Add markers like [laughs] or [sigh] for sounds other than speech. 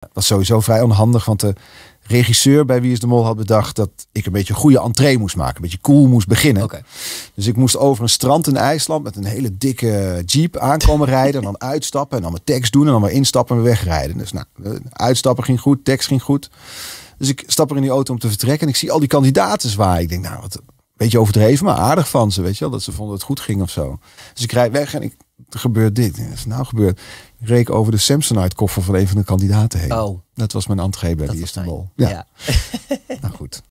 Dat was sowieso vrij onhandig, want de regisseur bij Wie is de Mol had bedacht dat ik een beetje een goede entree moest maken. Een beetje cool moest beginnen. Okay. Dus ik moest over een strand in IJsland met een hele dikke jeep aankomen rijden. En dan uitstappen en dan mijn tekst doen en dan weer instappen en wegrijden. Dus nou, eh, uitstappen ging goed, tekst ging goed. Dus ik stap er in die auto om te vertrekken en ik zie al die kandidaten zwaaien. Ik denk, nou, wat een beetje overdreven, maar aardig van ze, weet je wel. Dat ze vonden dat het goed ging of zo. Dus ik rijd weg en ik gebeurt dit. is nou gebeurd? Reek over de Samsonite koffer van een van de kandidaten heen. Oh. Dat was mijn entree bij dat de Istanbul. Ja. ja. [laughs]